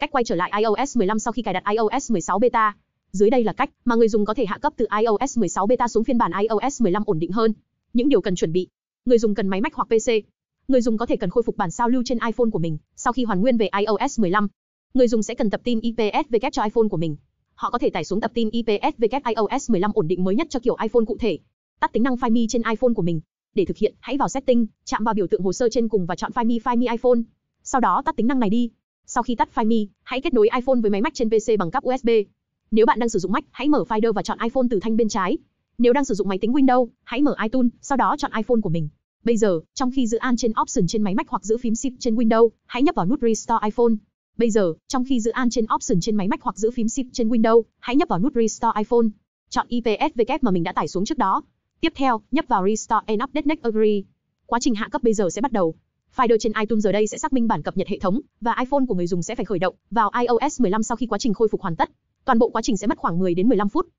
Cách quay trở lại iOS 15 sau khi cài đặt iOS 16 beta. Dưới đây là cách mà người dùng có thể hạ cấp từ iOS 16 beta xuống phiên bản iOS 15 ổn định hơn. Những điều cần chuẩn bị. Người dùng cần máy Mac hoặc PC. Người dùng có thể cần khôi phục bản sao lưu trên iPhone của mình sau khi hoàn nguyên về iOS 15. Người dùng sẽ cần tập tin IPSW cho iPhone của mình. Họ có thể tải xuống tập tin IPSW iOS 15 ổn định mới nhất cho kiểu iPhone cụ thể. Tắt tính năng Find Me trên iPhone của mình. Để thực hiện, hãy vào Setting, chạm vào biểu tượng hồ sơ trên cùng và chọn Find Me Find Me iPhone. Sau đó tắt tính năng này đi. Sau khi tắt Find Me, hãy kết nối iPhone với máy Mac trên PC bằng cáp USB. Nếu bạn đang sử dụng Mac, hãy mở Finder và chọn iPhone từ thanh bên trái. Nếu đang sử dụng máy tính Windows, hãy mở iTunes, sau đó chọn iPhone của mình. Bây giờ, trong khi giữ An trên Option trên máy Mac hoặc giữ phím Shift trên Windows, hãy nhấp vào nút Restore iPhone. Bây giờ, trong khi giữ An trên Option trên máy Mac hoặc giữ phím Shift trên Windows, hãy nhấp vào nút Restore iPhone. Chọn IPSW mà mình đã tải xuống trước đó. Tiếp theo, nhấp vào Restore and Update Next Agree. Quá trình hạ cấp bây giờ sẽ bắt đầu. Finder trên iTunes giờ đây sẽ xác minh bản cập nhật hệ thống và iPhone của người dùng sẽ phải khởi động vào iOS 15 sau khi quá trình khôi phục hoàn tất. Toàn bộ quá trình sẽ mất khoảng 10 đến 15 phút.